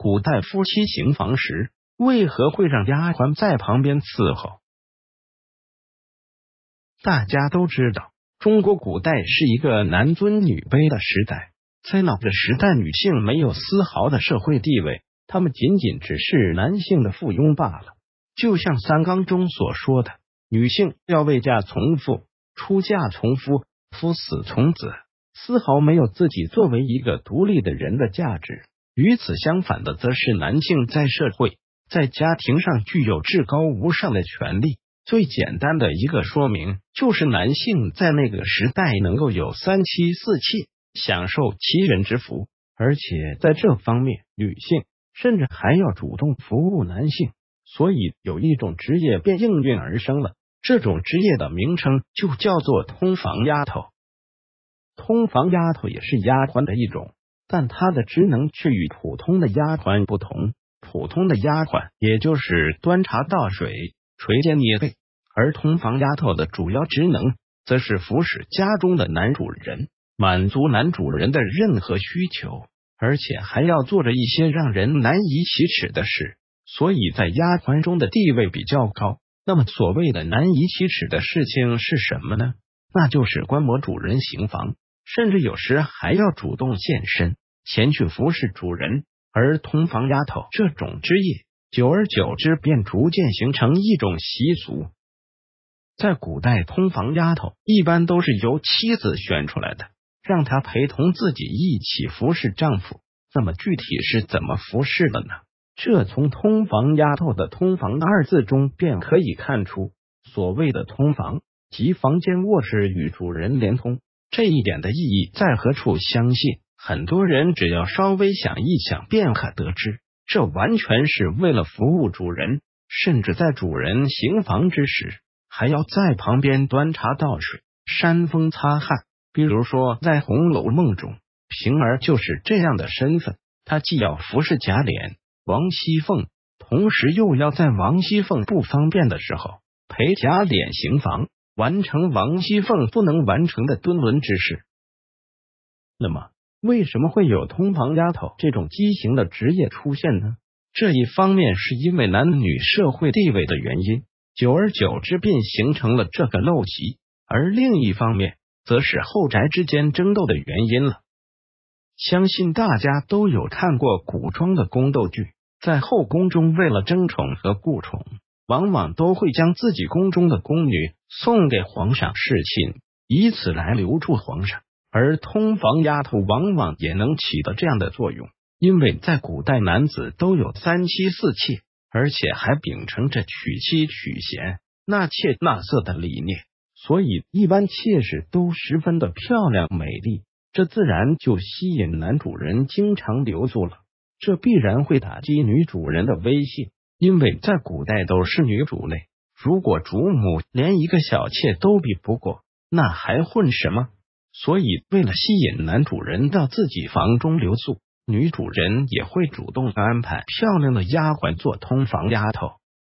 古代夫妻行房时，为何会让丫鬟在旁边伺候？大家都知道，中国古代是一个男尊女卑的时代，在那个时代，女性没有丝毫的社会地位，她们仅仅只是男性的附庸罢了。就像《三纲》中所说的：“女性要未嫁从父，出嫁从夫，夫死从子”，丝毫没有自己作为一个独立的人的价值。与此相反的，则是男性在社会、在家庭上具有至高无上的权利。最简单的一个说明就是，男性在那个时代能够有三妻四妾，享受齐人之福，而且在这方面，女性甚至还要主动服务男性。所以，有一种职业便应运而生了。这种职业的名称就叫做通房丫头。通房丫头也是丫鬟的一种。但她的职能却与普通的丫鬟不同。普通的丫鬟也就是端茶倒水、垂肩捏背，而通房丫头的主要职能则是服侍家中的男主人，满足男主人的任何需求，而且还要做着一些让人难以启齿的事，所以在丫鬟中的地位比较高。那么，所谓的难以启齿的事情是什么呢？那就是观摩主人行房。甚至有时还要主动现身前去服侍主人，而通房丫头这种职业，久而久之便逐渐形成一种习俗。在古代，通房丫头一般都是由妻子选出来的，让她陪同自己一起服侍丈夫。那么具体是怎么服侍的呢？这从“通房丫头”的“通房”二字中便可以看出，所谓的“通房”，即房间卧室与主人连通。这一点的意义在何处？相信很多人只要稍微想一想便可得知，这完全是为了服务主人，甚至在主人行房之时，还要在旁边端茶倒水、扇风擦汗。比如说，在《红楼梦》中，平儿就是这样的身份，她既要服侍贾琏、王熙凤，同时又要在王熙凤不方便的时候陪贾琏行房。完成王熙凤不能完成的蹲轮之事，那么为什么会有通房丫头这种畸形的职业出现呢？这一方面是因为男女社会地位的原因，久而久之便形成了这个陋习；而另一方面，则是后宅之间争斗的原因了。相信大家都有看过古装的宫斗剧，在后宫中为了争宠和顾宠。往往都会将自己宫中的宫女送给皇上侍寝，以此来留住皇上。而通房丫头往往也能起到这样的作用，因为在古代男子都有三妻四妾，而且还秉承着娶妻娶贤、纳妾纳色的理念，所以一般妾室都十分的漂亮美丽，这自然就吸引男主人经常留宿了。这必然会打击女主人的威信。因为在古代都是女主类，如果主母连一个小妾都比不过，那还混什么？所以为了吸引男主人到自己房中留宿，女主人也会主动安排漂亮的丫鬟做通房丫头。